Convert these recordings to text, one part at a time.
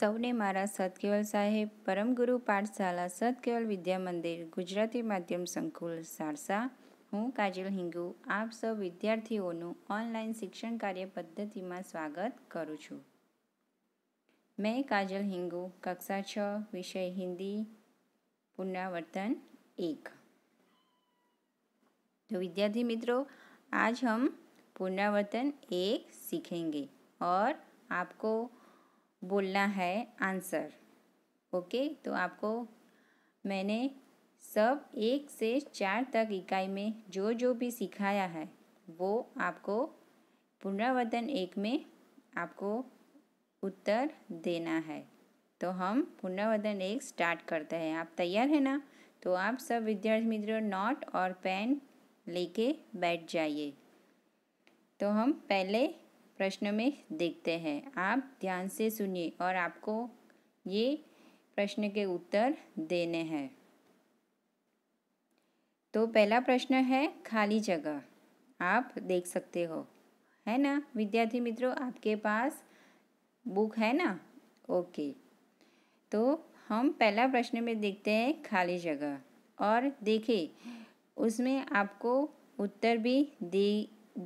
सौ ने मार सतकेवल साहेब परमगुरु पाठशाला सतकेवल विद्या मंदिर गुजराती मध्यम संकुल सारसा हूँ काजल हिंगू आप सब विद्यार्थीओन ऑनलाइन शिक्षण कार्य पद्धति में स्वागत करूच मैं काजल हिंगू कक्षा छ विषय हिंदी पुनरावर्तन एक तो विद्यार्थी मित्रों आज हम पुनरावर्तन एक सीखेंगे और आपको बोलना है आंसर ओके तो आपको मैंने सब एक से चार तक इकाई में जो जो भी सिखाया है वो आपको पुनरावर्तन एक में आपको उत्तर देना है तो हम पुनरावर्तन एक स्टार्ट करते हैं आप तैयार हैं ना तो आप सब विद्यार्थी मित्रों नोट और पेन लेके बैठ जाइए तो हम पहले प्रश्न में देखते हैं आप ध्यान से सुनिए और आपको ये प्रश्न के उत्तर देने हैं तो पहला प्रश्न है खाली जगह आप देख सकते हो है ना विद्यार्थी मित्रों आपके पास बुक है ना ओके तो हम पहला प्रश्न में देखते हैं खाली जगह और देखें उसमें आपको उत्तर भी दी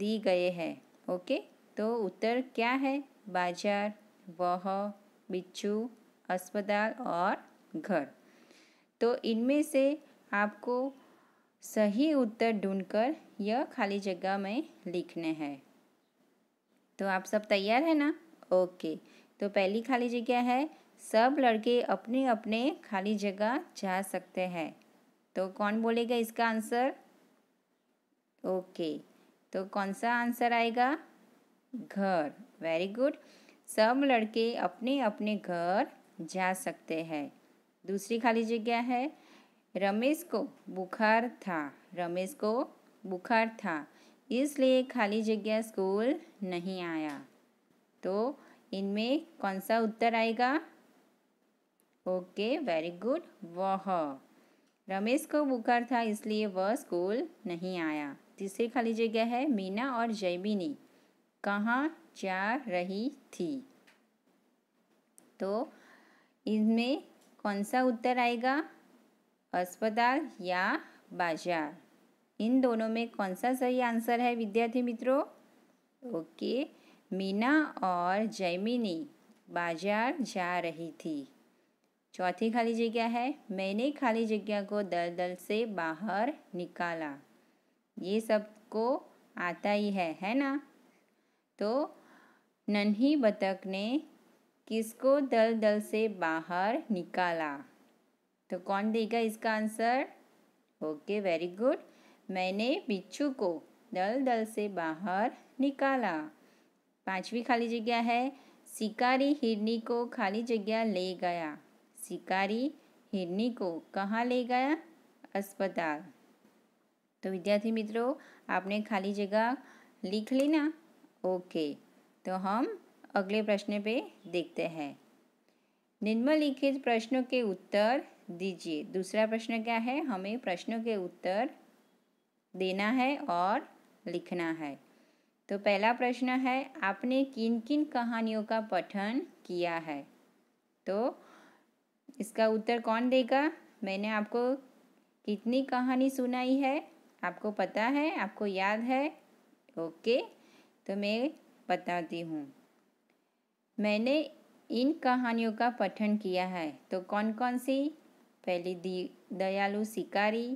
दी गए हैं ओके तो उत्तर क्या है बाजार वह बिच्छू अस्पताल और घर तो इनमें से आपको सही उत्तर ढूंढकर यह खाली जगह में लिखने हैं तो आप सब तैयार है ना ओके तो पहली खाली जगह है सब लड़के अपने अपने खाली जगह जा सकते हैं तो कौन बोलेगा इसका आंसर ओके तो कौन सा आंसर आएगा घर वेरी गुड सब लड़के अपने अपने घर जा सकते हैं दूसरी खाली जगह है रमेश को बुखार था रमेश को बुखार था इसलिए खाली जगह स्कूल नहीं आया तो इनमें कौन सा उत्तर आएगा ओके वेरी गुड वह रमेश को बुखार था इसलिए वह स्कूल नहीं आया तीसरी खाली जगह है मीना और जैमिनी कहाँ जा रही थी तो इसमें कौन सा उत्तर आएगा अस्पताल या बाजार इन दोनों में कौन सा सही आंसर है विद्यार्थी मित्रों ओके मीना और जयमिनी बाजार जा रही थी चौथी खाली जगह है मैंने खाली जगह को दलदल से बाहर निकाला ये सबको आता ही है है ना तो नन्ही बतख ने किसको दल दल से बाहर निकाला तो कौन देगा इसका आंसर ओके वेरी गुड मैंने बिच्छू को दल दल से बाहर निकाला पांचवी खाली जगह है शिकारी हिरनी को खाली जगह ले गया शिकारी हिरनी को कहाँ ले गया अस्पताल तो विद्यार्थी मित्रों आपने खाली जगह लिख लेना ओके तो हम अगले प्रश्न पे देखते हैं निम्नलिखित प्रश्नों के उत्तर दीजिए दूसरा प्रश्न क्या है हमें प्रश्नों के उत्तर देना है और लिखना है तो पहला प्रश्न है आपने किन किन कहानियों का पठन किया है तो इसका उत्तर कौन देगा मैंने आपको कितनी कहानी सुनाई है आपको पता है आपको याद है ओके तो मैं बताती हूँ मैंने इन कहानियों का पठन किया है तो कौन कौन सी पहली दी दयालु शिकारी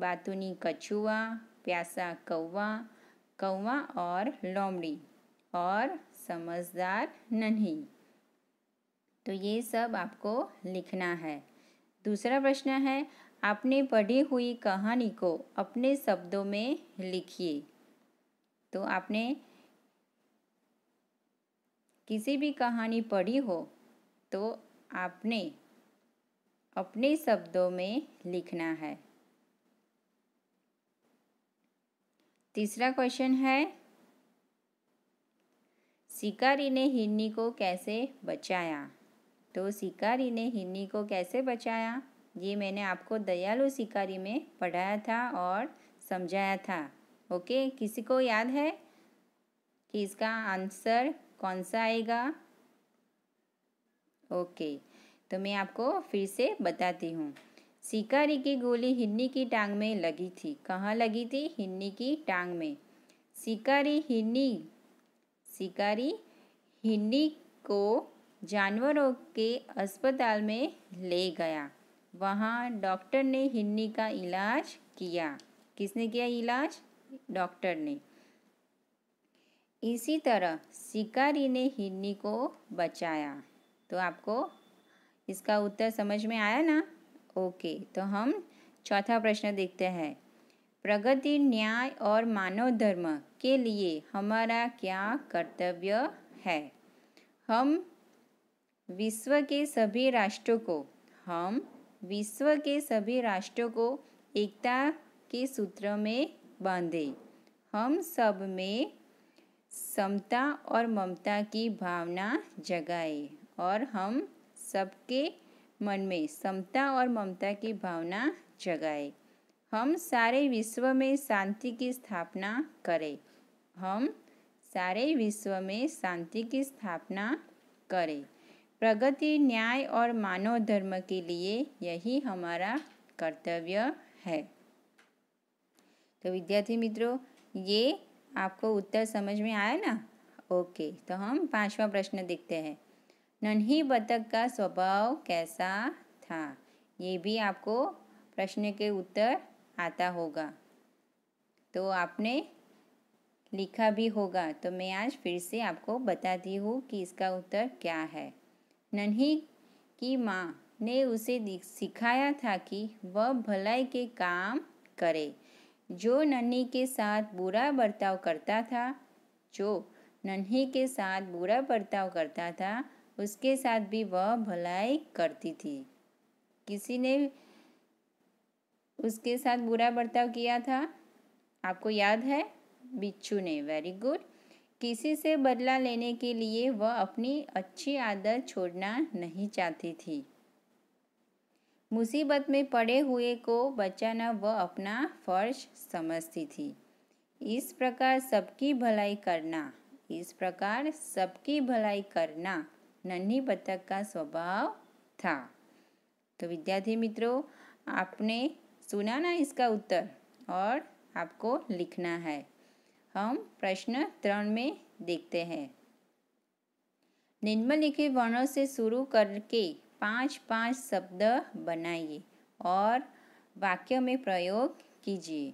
बातूनी कछुआ प्यासा कौवा कौवा और लोमड़ी और समझदार नन्ही तो ये सब आपको लिखना है दूसरा प्रश्न है आपने पढ़ी हुई कहानी को अपने शब्दों में लिखिए तो आपने किसी भी कहानी पढ़ी हो तो आपने अपने शब्दों में लिखना है तीसरा क्वेश्चन है शिकारी ने हिन्नी को कैसे बचाया तो शिकारी ने हिन्नी को कैसे बचाया ये मैंने आपको दयालु शिकारी में पढ़ाया था और समझाया था ओके किसी को याद है कि इसका आंसर कौन सा आएगा ओके तो मैं आपको फिर से बताती हूँ शिकारी की गोली हिन्नी की टांग में लगी थी कहाँ लगी थी हिन्नी की टांग में शिकारी हिन्नी शिकारी हिन्नी को जानवरों के अस्पताल में ले गया वहाँ डॉक्टर ने हिन्नी का इलाज किया किसने किया इलाज डॉक्टर ने इसी तरह शिकारी ने हिरनी को बचाया तो आपको इसका उत्तर समझ में आया ना ओके तो हम चौथा प्रश्न देखते हैं प्रगति न्याय और मानव धर्म के लिए हमारा क्या कर्तव्य है हम विश्व के सभी राष्ट्रों को हम विश्व के सभी राष्ट्रों को एकता के सूत्र में बांधे हम सब में समता और ममता की भावना जगाए और हम सबके मन में समता और ममता की भावना जगाए हम सारे विश्व में शांति की स्थापना करें हम सारे विश्व में शांति की स्थापना करें प्रगति न्याय और मानव धर्म के लिए यही हमारा कर्तव्य है तो विद्यार्थी मित्रों ये आपको उत्तर समझ में आया ना ओके तो हम पांचवा प्रश्न देखते हैं नन्ही बतख का स्वभाव कैसा था ये भी आपको प्रश्न के उत्तर आता होगा तो आपने लिखा भी होगा तो मैं आज फिर से आपको बताती हूँ कि इसका उत्तर क्या है नन्ही की माँ ने उसे सिखाया था कि वह भलाई के काम करे जो नन्ही के साथ बुरा बर्ताव करता था जो नन्ही के साथ बुरा बर्ताव करता था उसके साथ भी वह भलाई करती थी किसी ने उसके साथ बुरा बर्ताव किया था आपको याद है बिच्छू ने वेरी गुड किसी से बदला लेने के लिए वह अपनी अच्छी आदत छोड़ना नहीं चाहती थी मुसीबत में पड़े हुए को बचाना वह अपना फर्ज समझती थी इस प्रकार सबकी भलाई करना इस प्रकार सबकी भलाई करना नन्ही बतख का स्वभाव था तो विद्यार्थी मित्रों आपने सुना ना इसका उत्तर और आपको लिखना है हम प्रश्न त्रण में देखते हैं निम्नलिखित वर्णों से शुरू करके पाँच पाँच शब्द बनाइए और वाक्य में प्रयोग कीजिए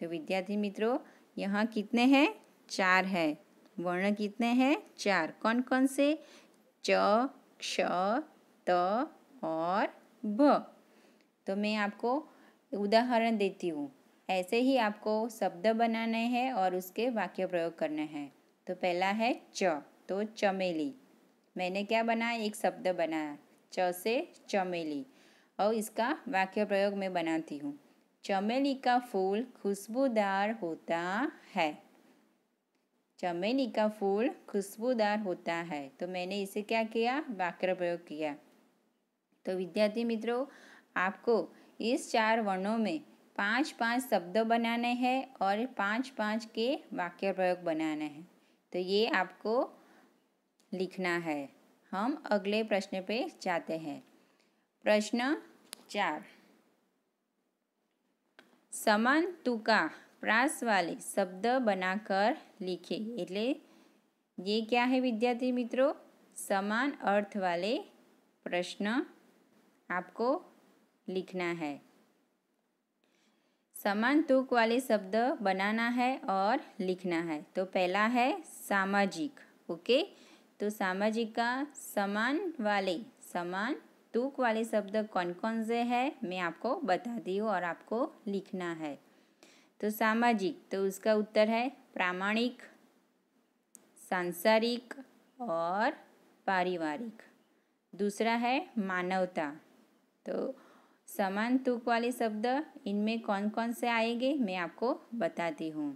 तो विद्यार्थी मित्रों यहाँ कितने हैं चार है वर्ण कितने हैं चार कौन कौन से च क्ष त और भ तो मैं आपको उदाहरण देती हूँ ऐसे ही आपको शब्द बनाने हैं और उसके वाक्य प्रयोग करने हैं तो पहला है च तो चमेली मैंने क्या बनाया एक शब्द बनाया च से चमेली और इसका वाक्य प्रयोग मैं बनाती हूँ चमेली का फूल खुशबूदार होता है चमेली का फूल खुशबूदार होता है तो मैंने इसे क्या किया वाक्य प्रयोग किया तो विद्यार्थी मित्रों आपको इस चार वर्णों में पांच पांच शब्द बनाने हैं और पांच पांच के वाक्य प्रयोग बनाने हैं तो ये आपको लिखना है हम अगले प्रश्न पे जाते हैं प्रश्न चार तुका प्रास वाले शब्द बनाकर लिखे એટલે ये क्या है विद्यार्थी मित्रों समान अर्थ वाले प्रश्न आपको लिखना है समान तुक वाले शब्द बनाना है और लिखना है तो पहला है सामाजिक ओके okay? तो सामाजिक का समान वाले समान तुक वाले शब्द कौन कौन से है मैं आपको बताती हूँ और आपको लिखना है तो सामाजिक तो उसका उत्तर है प्रामाणिक सांसारिक और पारिवारिक दूसरा है मानवता तो समान तुक वाले शब्द इनमें कौन कौन से आएंगे मैं आपको बताती हूँ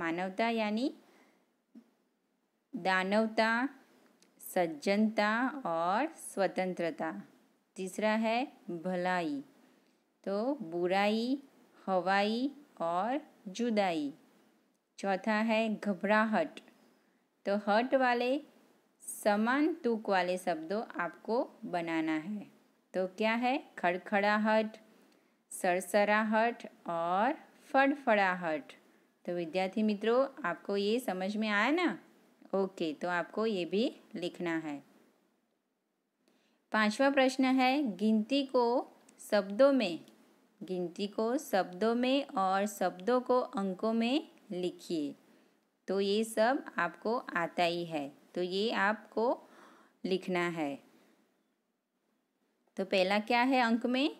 मानवता यानी दानवता सज्जनता और स्वतंत्रता तीसरा है भलाई तो बुराई हवाई और जुदाई चौथा है घबराहट तो हट वाले समान तुक वाले शब्दों आपको बनाना है तो क्या है खड़खड़ाहट सरसराहट और फड़फड़ाहट तो विद्यार्थी मित्रों आपको ये समझ में आया ना ओके तो आपको ये भी लिखना है पांचवा प्रश्न है गिनती को शब्दों में गिनती को शब्दों में और शब्दों को अंकों में लिखिए तो ये सब आपको आता ही है तो ये आपको लिखना है तो पहला क्या है अंक में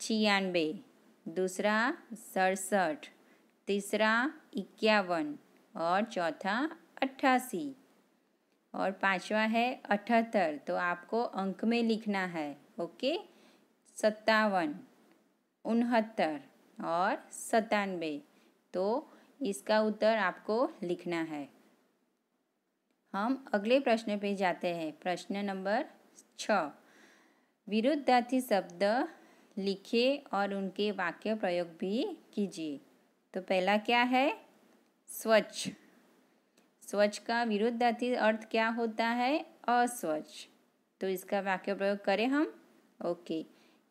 छियानबे दूसरा सड़सठ तीसरा इक्यावन और चौथा अट्ठासी और पांचवा है अठहत्तर तो आपको अंक में लिखना है ओके सत्तावन उनहत्तर और सतानवे तो इसका उत्तर आपको लिखना है हम अगले प्रश्न पे जाते हैं प्रश्न नंबर छ विरुद्धार्थी शब्द लिखिए और उनके वाक्य प्रयोग भी कीजिए तो पहला क्या है स्वच्छ स्वच्छ का विरुद्धार्थी अर्थ क्या होता है अस्वच्छ तो इसका वाक्य प्रयोग करें हम ओके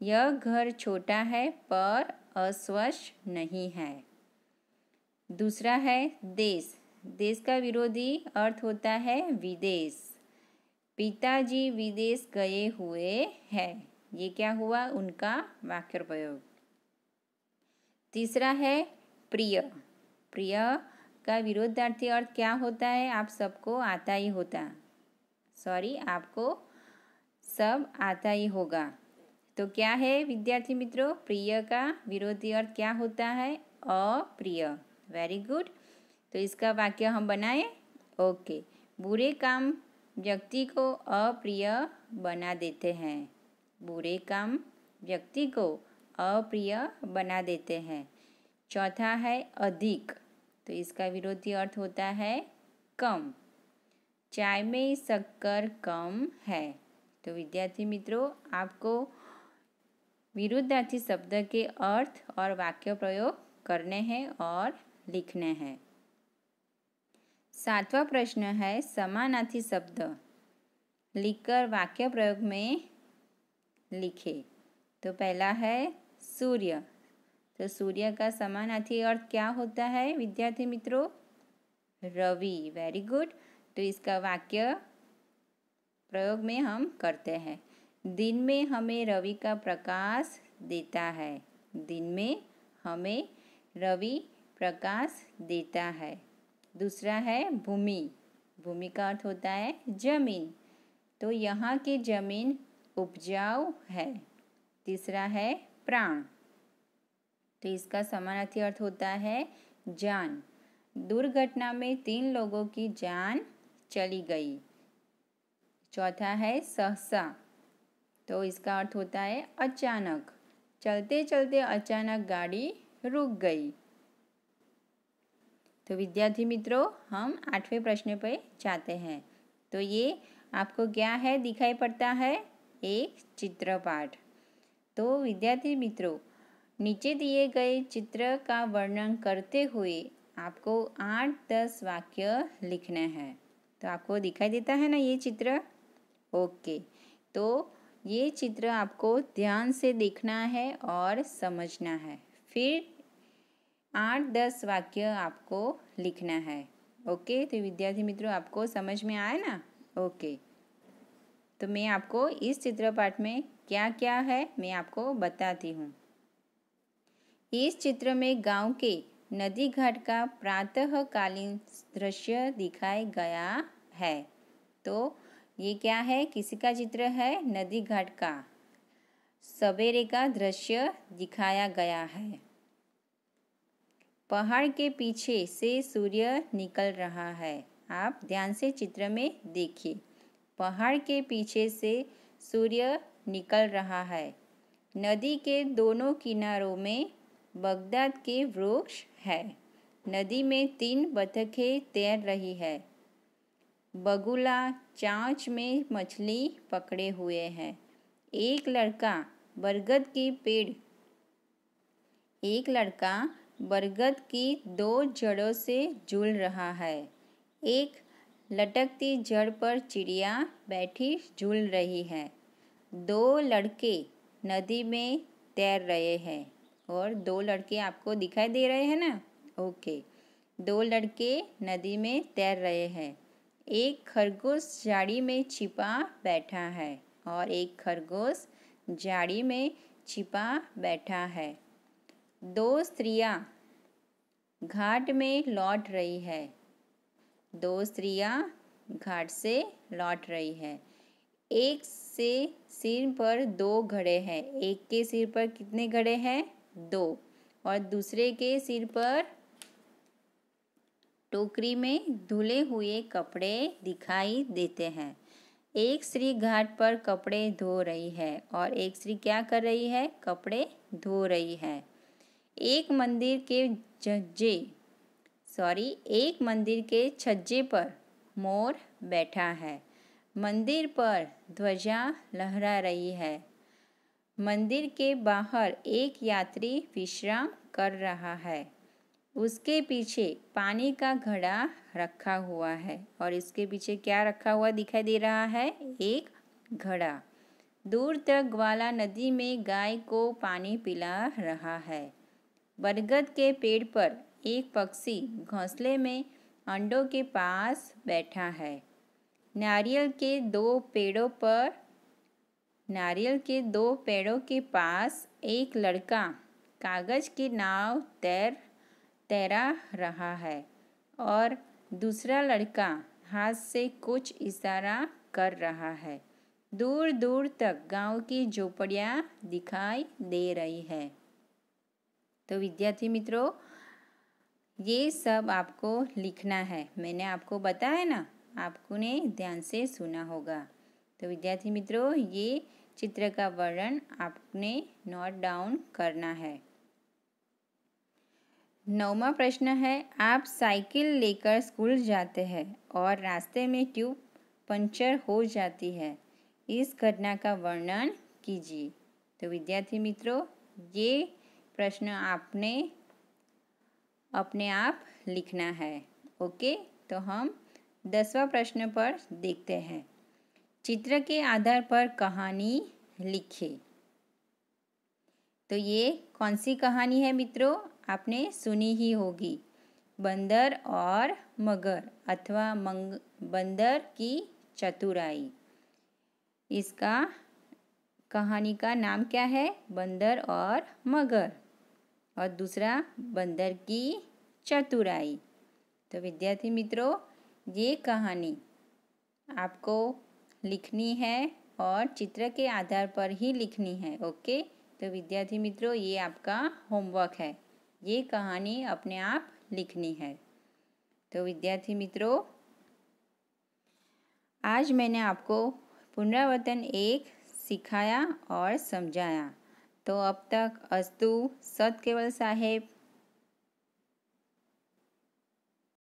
यह घर छोटा है पर अस्वच्छ नहीं है दूसरा है देश देश का विरोधी अर्थ होता है विदेश पिताजी विदेश गए हुए हैं ये क्या हुआ उनका वाक्य प्रयोग तीसरा है प्रिय प्रिय का विरोधार्थी अर्थ क्या होता है आप सबको आता ही होता सॉरी आपको सब आता ही होगा तो क्या है विद्यार्थी मित्रों प्रिय का विरोधी अर्थ क्या होता है अप्रिय वेरी गुड तो इसका वाक्य हम बनाए ओके बुरे काम व्यक्ति को अप्रिय बना देते हैं बुरे काम व्यक्ति को अप्रिय बना देते हैं चौथा है अधिक तो इसका विरोधी अर्थ होता है कम चाय में शक्कर कम है तो विद्यार्थी मित्रों आपको विरुद्धार्थी शब्द के अर्थ और वाक्य प्रयोग करने हैं और लिखने हैं सातवां प्रश्न है समानार्थी शब्द लिखकर वाक्य प्रयोग में लिखे तो पहला है सूर्य तो सूर्य का समानार्थी अर्थ क्या होता है विद्यार्थी मित्रों रवि वेरी गुड तो इसका वाक्य प्रयोग में हम करते हैं दिन में हमें रवि का प्रकाश देता है दिन में हमें रवि प्रकाश देता है दूसरा है भूमि भूमि का अर्थ होता है जमीन तो यहाँ की जमीन उपजाऊ है तीसरा है प्राण तो इसका समानार्थी अर्थ होता है जान दुर्घटना में तीन लोगों की जान चली गई चौथा है सहसा तो इसका अर्थ होता है अचानक चलते चलते अचानक गाड़ी रुक गई तो विद्यार्थी मित्रों हम आठवें प्रश्न पर जाते हैं तो ये आपको क्या है दिखाई पड़ता है एक चित्रपाठ तो विद्यार्थी मित्रों नीचे दिए गए चित्र का वर्णन करते हुए आपको आठ दस वाक्य लिखना है तो आपको दिखाई देता है ना ये चित्र ओके तो ये चित्र आपको ध्यान से देखना है और समझना है फिर आठ दस वाक्य आपको लिखना है ओके तो विद्यार्थी मित्रों आपको समझ में आया ना ओके तो मैं आपको इस पाठ में क्या क्या है मैं आपको बताती हूँ इस चित्र में गांव के नदी घाट का प्रातःकालीन दृश्य दिखाया गया है तो ये क्या है किसी का चित्र है नदी घाट का सवेरे का दृश्य दिखाया गया है पहाड़ के पीछे से सूर्य निकल रहा है आप ध्यान से चित्र में देखिए पहाड़ के पीछे से सूर्य निकल रहा है नदी के दोनों किनारों में बगदाद के वृक्ष है नदी में तीन बतखें तैर रही है बगुला चाँच में मछली पकड़े हुए है एक लड़का बरगद के पेड़ एक लड़का बरगद की दो जड़ों से झूल रहा है एक लटकती जड़ पर चिड़िया बैठी झूल रही है दो लड़के नदी में तैर रहे हैं और दो लड़के आपको दिखाई दे रहे हैं ना ओके दो लड़के नदी में तैर रहे हैं एक खरगोश झाड़ी में छिपा बैठा है और एक खरगोश झाड़ी में छिपा बैठा है दो स्त्रियां घाट में लौट रही है दो स्त्रियां घाट से लौट रही है एक से सिर पर दो घड़े हैं एक के सिर पर कितने घड़े हैं दो और दूसरे के सिर पर टोकरी में धुले हुए कपड़े दिखाई देते हैं एक स्त्री घाट पर कपड़े धो रही है और एक स्त्री क्या कर रही है कपड़े धो रही है एक मंदिर के झज्जे सॉरी एक मंदिर के छज्जे पर मोर बैठा है मंदिर पर ध्वजा लहरा रही है मंदिर के बाहर एक यात्री विश्राम कर रहा है उसके पीछे पानी का घड़ा रखा हुआ है और इसके पीछे क्या रखा हुआ दिखाई दे रहा है एक घड़ा दूर तक ग्वाला नदी में गाय को पानी पिला रहा है बरगद के पेड़ पर एक पक्षी घोंसले में अंडों के पास बैठा है नारियल के दो पेड़ों पर नारियल के दो पेड़ों के पास एक लड़का कागज की नाव तैर तैरा रहा है और दूसरा लड़का हाथ से कुछ इशारा कर रहा है दूर दूर तक गांव की झोपड़ियाँ दिखाई दे रही है तो विद्यार्थी मित्रों ये सब आपको लिखना है मैंने आपको बताया ना आपको ने ध्यान से सुना होगा तो विद्यार्थी मित्रों ये चित्र का वर्णन आपने नोट डाउन करना है नौवा प्रश्न है आप साइकिल लेकर स्कूल जाते हैं और रास्ते में ट्यूब पंचर हो जाती है इस घटना का वर्णन कीजिए तो विद्यार्थी मित्रों ये प्रश्न आपने अपने आप लिखना है ओके तो हम दसवा प्रश्न पर देखते हैं चित्र के आधार पर कहानी लिखे तो ये कौन सी कहानी है मित्रों आपने सुनी ही होगी बंदर और मगर अथवा मंग बंदर की चतुराई इसका कहानी का नाम क्या है बंदर और मगर और दूसरा बंदर की चतुराई तो विद्यार्थी मित्रों ये कहानी आपको लिखनी है और चित्र के आधार पर ही लिखनी है ओके तो विद्यार्थी मित्रों ये आपका होमवर्क है ये कहानी अपने आप लिखनी है तो विद्यार्थी मित्रों आज मैंने आपको पुनरावर्तन एक सिखाया और समझाया तो अब तक अस्तु सत केवल साहेब